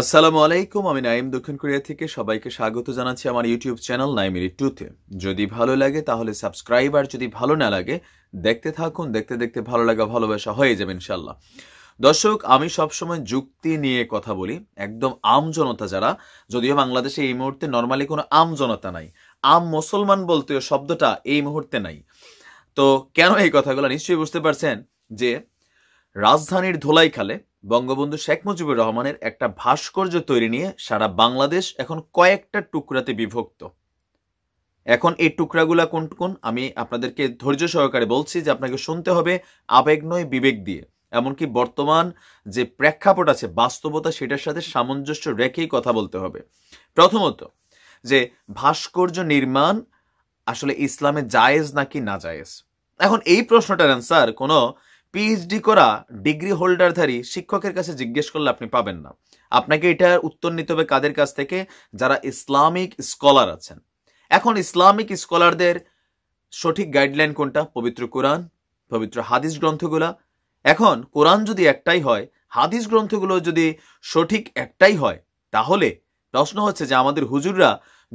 আসসালামু আলাইকুম আমি নাইম দক্ষিণ কোরিয়া থেকে সবাইকে স্বাগত জানাচ্ছি আমার ইউটিউব চ্যানেল নাইমের টুতে যদি ভালো লাগে তাহলে সাবস্ক্রাইব আর যদি ভালো না লাগে দেখতে থাকুন দেখতে দেখতে ভালো লাগা ভালোবাসা হয়ে যাবে ইনশাল্লাহ দর্শক আমি সবসময় যুক্তি নিয়ে কথা বলি একদম আমজনতা যারা যদিও বাংলাদেশে এই মুহূর্তে নর্মালি কোনো আমজনতা নাই আম মুসলমান বলতেও শব্দটা এই মুহূর্তে নাই তো কেন এই কথাগুলো নিশ্চয়ই বুঝতে পারছেন যে রাজধানীর ধোলাইখালে বঙ্গবন্ধু শেখ মুজিবুর রহমানের একটা ভাস্কর্য তৈরি নিয়ে সারা বাংলাদেশ এখন কয়েকটা টুকরাতে বিভক্ত এখন এই টুকরাগুলা কোন কোন আমি আপনাদেরকে ধৈর্য সহকারে বলছি যে আপনাকে শুনতে হবে আবেগ নয় বিবেক দিয়ে এমনকি বর্তমান যে প্রেক্ষাপট আছে বাস্তবতা সেটার সাথে সামঞ্জস্য রেখেই কথা বলতে হবে প্রথমত যে ভাস্কর্য নির্মাণ আসলে ইসলামে জায়েজ নাকি না জায়েজ এখন এই প্রশ্নটার অ্যান্সার কোনো পিএইচডি করা ডিগ্রি হোল্ডারধারী শিক্ষকের কাছে জিজ্ঞেস করলে আপনি পাবেন না আপনাকে এটার উত্তর নিতে হবে কাদের কাছ থেকে যারা ইসলামিক স্কলার আছেন এখন ইসলামিক স্কলারদের সঠিক গাইডলাইন কোনটা পবিত্র কোরআন পবিত্র হাদিস গ্রন্থগুলা এখন কোরআন যদি একটাই হয় হাদিস গ্রন্থগুলো যদি সঠিক একটাই হয় তাহলে প্রশ্ন হচ্ছে যে আমাদের হুজুররা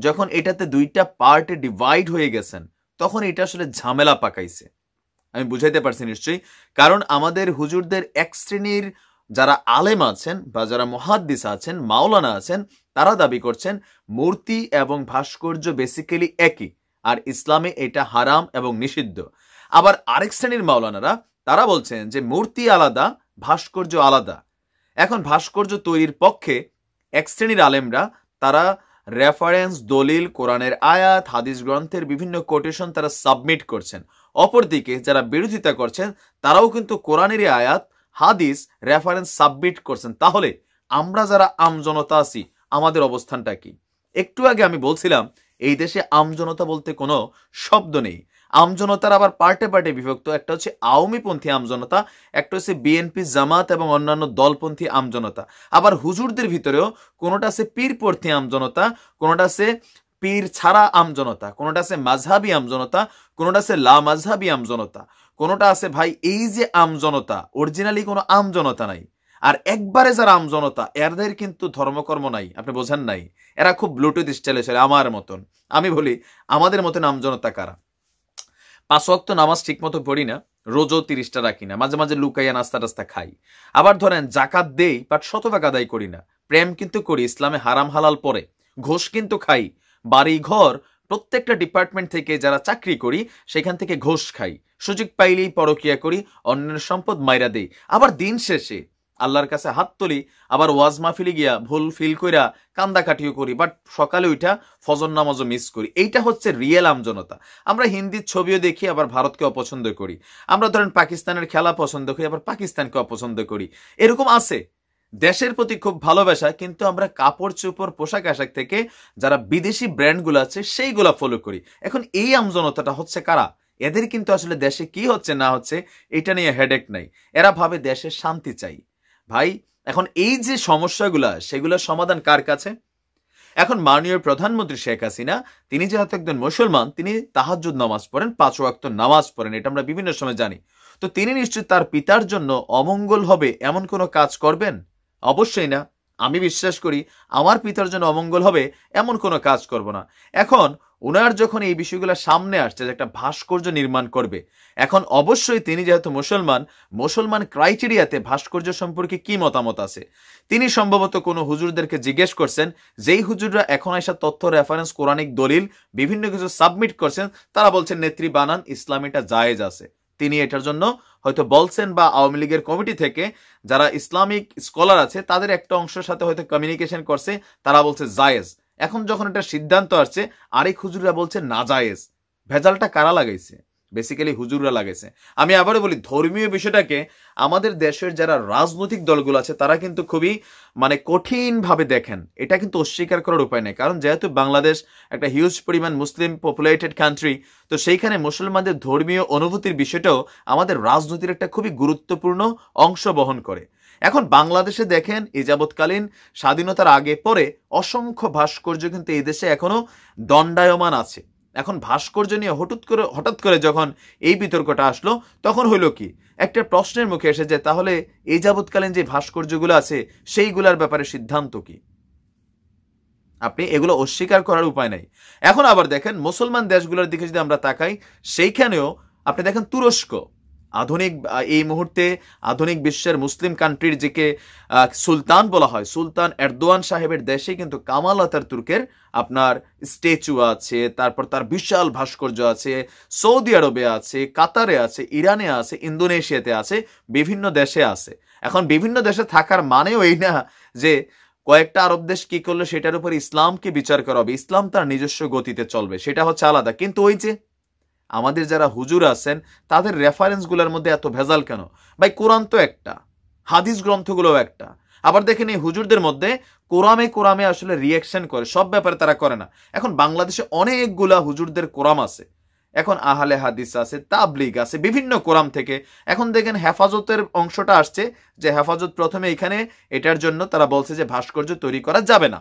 যখন এটাতে দুইটা পার্টে ডিভাইড হয়ে গেছেন তখন এটা আসলে ঝামেলা পাকাইছে আমি বুঝাইতে পারছি নিশ্চয়ই কারণ আমাদের হুজুরদের এক শ্রেণীর যারা আলেম আছেন বা যারা মহাদ্দিস আছেন মাওলানা আছেন তারা দাবি করছেন মূর্তি এবং ভাস্কর্য বেসিক্যালি একই আর ইসলামে এটা হারাম এবং নিষিদ্ধ আবার আরেক শ্রেণীর মাওলানারা তারা বলছেন যে মূর্তি আলাদা ভাস্কর্য আলাদা এখন ভাস্কর্য তৈরির পক্ষে এক শ্রেণীর আলেমরা তারা রেফারেন্স দলিল কোরআনের আয়াত হাদিস গ্রন্থের বিভিন্ন কোটেশন তারা সাবমিট করছেন অপরদিকে যারা বিরোধিতা করছেন তারাও কিন্তু কোরআনেরই আয়াত হাদিস রেফারেন্স সাবমিট করছেন তাহলে আমরা যারা আমজনতা আছি আমাদের অবস্থানটা কি একটু আগে আমি বলছিলাম এই দেশে আমজনতা বলতে কোনো শব্দ নেই আমজনতার আবার পার্টে পার্টে বিভক্ত একটা হচ্ছে আওয়ামীপন্থী আমজনতা একটা হচ্ছে বিএনপি জামাত এবং অন্যান্য দলপন্থী আমজনতা আবার হুজুরদের ভিতরেও কোনোটা আছে পীরপন্থী আমজনতা কোনোটা আছে পীর ছাড়া আমজনতা কোনোটা আছে মাঝহাবি আমজনতা কোনোটা আছে লা মাঝহাবি আমজনতা কোনোটা আছে ভাই এই যে আমজনতা অরিজিনালি কোনো আমজনতা নাই আর একবারে যারা আমজনতা এরদের কিন্তু ধর্মকর্ম নাই আপনি বোঝেন নাই এরা খুব ব্লুটুথ স্টাইলে চলে আমার মতন আমি বলি আমাদের মতন আমজনতা কারা পাঁচ অক্ত নামাজ ঠিক মতো পড়ি না রোজও তিরিশটা রাখি না মাঝে মাঝে লুকাইয়া নাস্তা টাস্তা খাই আবার ধরেন জাকাত দেই বাট শতভাগ আদায় করি না প্রেম কিন্তু করি ইসলামে হারাম হালাল পরে ঘোষ কিন্তু খাই বাড়ি ঘর প্রত্যেকটা ডিপার্টমেন্ট থেকে যারা চাকরি করি সেখান থেকে ঘোষ খাই সুযোগ পাইলেই পরকিয়া করি অন্যের সম্পদ মাইরা দেই আবার দিন শেষে আল্লাহর কাছে হাত তুলি আবার ওয়াজ মাহফিলি গিয়া ভুল ফিল কইরা কাটিও করি বাট সকালে ওইটা ফজর নামাজও মিস করি এইটা হচ্ছে রিয়েল আমজনতা আমরা হিন্দির ছবিও দেখি আবার ভারতকে অপছন্দ করি আমরা ধরেন পাকিস্তানের খেলা পছন্দ করি আবার পাকিস্তানকে অপছন্দ করি এরকম আছে দেশের প্রতি খুব ভালোবাসা কিন্তু আমরা কাপড় চোপড় পোশাক আশাক থেকে যারা বিদেশি ব্র্যান্ডগুলো আছে সেইগুলো ফলো করি এখন এই আমজনতাটা হচ্ছে কারা এদের কিন্তু আসলে দেশে কি হচ্ছে না হচ্ছে এটা নিয়ে হেডেক নাই এরা ভাবে দেশে শান্তি চাই ভাই এখন এই যে সমস্যাগুলা সেগুলোর সমাধান কার কাছে এখন মাননীয় প্রধানমন্ত্রী শেখ হাসিনা তিনি যেহেতু একজন মুসলমান তিনি তাহাজুদ নামাজ পড়েন পাঁচ ওয়াক্ত নামাজ পড়েন এটা আমরা বিভিন্ন সময় জানি তো তিনি নিশ্চয়ই তার পিতার জন্য অমঙ্গল হবে এমন কোনো কাজ করবেন অবশ্যই না আমি বিশ্বাস করি আমার পিতার জন্য অমঙ্গল হবে এমন কোনো কাজ করব না এখন ওনার যখন এই বিষয়গুলো সামনে আসছে যে একটা ভাস্কর্য নির্মাণ করবে এখন অবশ্যই তিনি যেহেতু মুসলমান মুসলমান ক্রাইটেরিয়াতে ভাস্কর্য সম্পর্কে কি মতামত আছে তিনি সম্ভবত কোনো হুজুরদেরকে জিজ্ঞেস করছেন যেই হুজুররা এখন এসা তথ্য রেফারেন্স কোরআনিক দলিল বিভিন্ন কিছু সাবমিট করছেন তারা বলছেন নেত্রী বানান ইসলামীটা জায়েজ আছে তিনি এটার জন্য হয়তো বলছেন বা আওয়ামী লীগের কমিটি থেকে যারা ইসলামিক স্কলার আছে তাদের একটা অংশের সাথে হয়তো কমিউনিকেশন করছে তারা বলছে জায়েজ এখন যখন এটা সিদ্ধান্ত আসছে আরেক হুজুরা বলছে না জায়েজ ভেজালটা কারা লাগাইছে বেসিক্যালি হুজুররা লাগেছে আমি আবারও বলি ধর্মীয় বিষয়টাকে আমাদের দেশের যারা রাজনৈতিক দলগুলো আছে তারা কিন্তু খুবই মানে কঠিনভাবে দেখেন এটা কিন্তু অস্বীকার করার উপায় নেই কারণ যেহেতু বাংলাদেশ একটা হিউজ পরিমাণ মুসলিম পপুলেটেড কান্ট্রি তো সেইখানে মুসলমানদের ধর্মীয় অনুভূতির বিষয়টাও আমাদের রাজনীতির একটা খুবই গুরুত্বপূর্ণ অংশ বহন করে এখন বাংলাদেশে দেখেন এই যাবৎকালীন স্বাধীনতার আগে পরে অসংখ্য ভাস্কর্য কিন্তু এই দেশে এখনও দণ্ডায়মান আছে এখন ভাস্কর্য নিয়ে হঠাৎ করে হঠাৎ করে যখন এই বিতর্কটা আসলো তখন হইল কি একটা প্রশ্নের মুখে এসে যে তাহলে এই যাবৎকালীন যে ভাস্কর্যগুলো আছে সেইগুলার ব্যাপারে সিদ্ধান্ত কি আপনি এগুলো অস্বীকার করার উপায় নাই এখন আবার দেখেন মুসলমান দেশগুলোর দিকে যদি আমরা তাকাই সেইখানেও আপনি দেখেন তুরস্ক আধুনিক এই মুহূর্তে আধুনিক বিশ্বের মুসলিম কান্ট্রির যেকে সুলতান বলা হয় সুলতান এরদোয়ান সাহেবের দেশে কিন্তু কামাল আতার তুর্কের আপনার স্ট্যাচু আছে তারপর তার বিশাল ভাস্কর্য আছে সৌদি আরবে আছে কাতারে আছে ইরানে আছে ইন্দোনেশিয়াতে আছে বিভিন্ন দেশে আছে এখন বিভিন্ন দেশে থাকার মানেও এই না যে কয়েকটা আরব দেশ কি করলে সেটার উপর ইসলামকে বিচার করা হবে ইসলাম তার নিজস্ব গতিতে চলবে সেটা হচ্ছে আলাদা কিন্তু ওই যে আমাদের যারা হুজুর আছেন তাদের রেফারেন্সগুলোর মধ্যে এত ভেজাল কেন ভাই কোরআন তো একটা হাদিস গ্রন্থগুলোও একটা আবার দেখেন এই হুজুরদের মধ্যে কোরামে কোরামে আসলে রিয়াকশন করে সব ব্যাপারে তারা করে না এখন বাংলাদেশে অনেকগুলা হুজুরদের কোরাম আছে এখন আহালে হাদিস আছে তাবলিগ আছে বিভিন্ন কোরাম থেকে এখন দেখেন হেফাজতের অংশটা আসছে যে হেফাজত প্রথমে এখানে এটার জন্য তারা বলছে যে ভাস্কর্য তৈরি করা যাবে না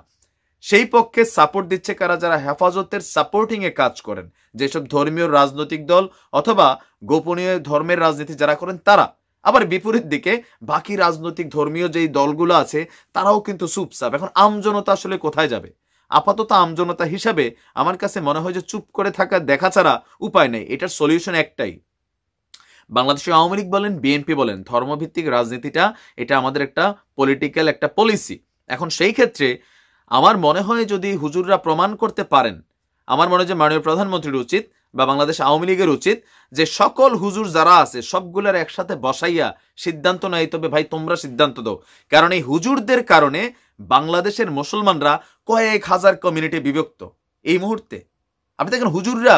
সেই পক্ষে সাপোর্ট দিচ্ছে কারা যারা হেফাজতের সাপোর্টিংয়ে কাজ করেন যেসব ধর্মীয় রাজনৈতিক দল অথবা গোপনীয় ধর্মের রাজনীতি যারা করেন তারা আবার বিপরীত দিকে বাকি রাজনৈতিক ধর্মীয় যেই দলগুলো আছে তারাও কিন্তু চুপচাপ এখন আমজনতা আসলে কোথায় যাবে আপাতত আমজনতা হিসাবে আমার কাছে মনে হয় যে চুপ করে থাকা দেখা ছাড়া উপায় নেই এটার সলিউশন একটাই বাংলাদেশ আওয়ামী লীগ বলেন বিএনপি বলেন ধর্মভিত্তিক রাজনীতিটা এটা আমাদের একটা পলিটিক্যাল একটা পলিসি এখন সেই ক্ষেত্রে আমার মনে হয় যদি হুজুররা প্রমাণ করতে পারেন আমার মনে হয় যে মাননীয় প্রধানমন্ত্রীর উচিত বা বাংলাদেশ আওয়ামী লীগের উচিত যে সকল হুজুর যারা আছে সবগুলোর একসাথে বসাইয়া সিদ্ধান্ত নেয় তবে ভাই তোমরা সিদ্ধান্ত দাও কারণ এই হুজুরদের কারণে বাংলাদেশের মুসলমানরা কয়েক হাজার কমিউনিটি বিভক্ত এই মুহূর্তে আপনি দেখেন হুজুররা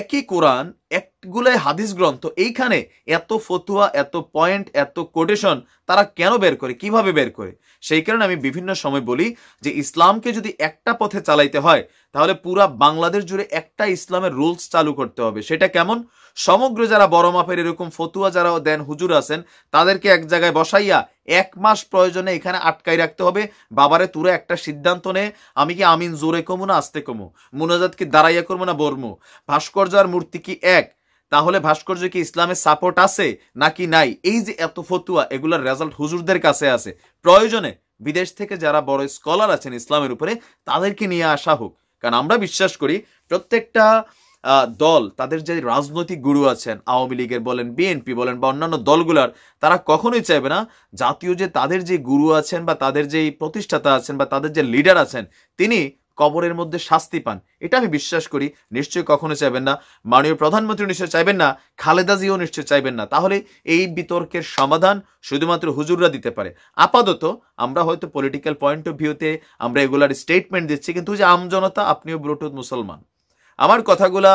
একই কোরআন একগুলাই হাদিস গ্রন্থ এইখানে এত ফতুয়া এত পয়েন্ট এত কোটেশন তারা কেন বের করে কিভাবে বের করে সেই কারণে আমি বিভিন্ন সময় বলি যে ইসলামকে যদি একটা পথে চালাইতে হয় তাহলে পুরা বাংলাদেশ জুড়ে একটা ইসলামের রুলস চালু করতে হবে সেটা কেমন সমগ্র যারা বড় মাপের এরকম ফতুয়া যারা দেন হুজুর আছেন তাদেরকে এক জায়গায় বসাইয়া এক মাস প্রয়োজনে এখানে আটকাই রাখতে হবে বাবারে তুরা একটা সিদ্ধান্ত নে আমি কি আমিন জোরে কমু না আস্তে কমু মুনাজাত কি দাঁড়াইয়া করবো না বর্মু ভাস্কর্যার মূর্তি কি এক তাহলে ভাস্কর্য কি ইসলামের সাপোর্ট আছে নাকি নাই এই যে এত ফতুয়া এগুলোর রেজাল্ট হুজুরদের কাছে আছে প্রয়োজনে বিদেশ থেকে যারা বড় স্কলার আছেন ইসলামের উপরে তাদেরকে নিয়ে আসা হোক কারণ আমরা বিশ্বাস করি প্রত্যেকটা দল তাদের যে রাজনৈতিক গুরু আছেন আওয়ামী লীগের বলেন বিএনপি বলেন বা অন্যান্য দলগুলার তারা কখনোই চাইবে না জাতীয় যে তাদের যে গুরু আছেন বা তাদের যে প্রতিষ্ঠাতা আছেন বা তাদের যে লিডার আছেন তিনি কবরের মধ্যে শাস্তি পান এটা আমি বিশ্বাস করি নিশ্চয়ই কখনো চাইবেন না মাননীয় প্রধানমন্ত্রী নিশ্চয় চাইবেন না খালেদা জিও নিশ্চয় চাইবেন না তাহলে এই বিতর্কের সমাধান শুধুমাত্র হুজুররা দিতে পারে আপাতত আমরা হয়তো পলিটিক্যাল পয়েন্ট অফ ভিউতে আমরা এগুলার স্টেটমেন্ট দিচ্ছি কিন্তু যে আমজনতা আপনিও ব্লুটুথ মুসলমান আমার কথাগুলা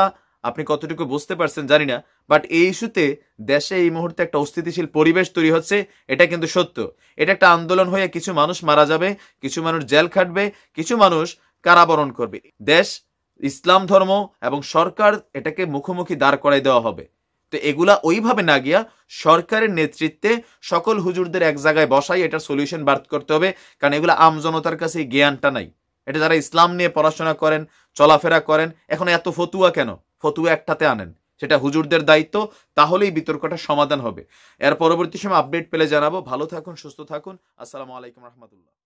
আপনি কতটুকু বুঝতে পারছেন জানি না বাট এই ইস্যুতে দেশে এই মুহূর্তে একটা অস্থিতিশীল পরিবেশ তৈরি হচ্ছে এটা কিন্তু সত্য এটা একটা আন্দোলন হয়ে কিছু মানুষ মারা যাবে কিছু মানুষ জেল খাটবে কিছু মানুষ কারাবরণ করবে দেশ ইসলাম ধর্ম এবং সরকার এটাকে মুখোমুখি দাঁড় করাই দেওয়া হবে তো এগুলা ওইভাবে না গিয়া সরকারের নেতৃত্বে সকল হুজুরদের এক জায়গায় বসাই এটা সলিউশন বার করতে হবে কারণ এগুলো আমজনতার কাছে জ্ঞানটা নাই এটা যারা ইসলাম নিয়ে পড়াশোনা করেন চলাফেরা করেন এখন এত ফতুয়া কেন ফতুয়া একটাতে আনেন সেটা হুজুরদের দায়িত্ব তাহলেই বিতর্কটা সমাধান হবে এর পরবর্তী সময় আপডেট পেলে জানাবো ভালো থাকুন সুস্থ থাকুন আসসালামু আলাইকুম রহমতুল্লাহ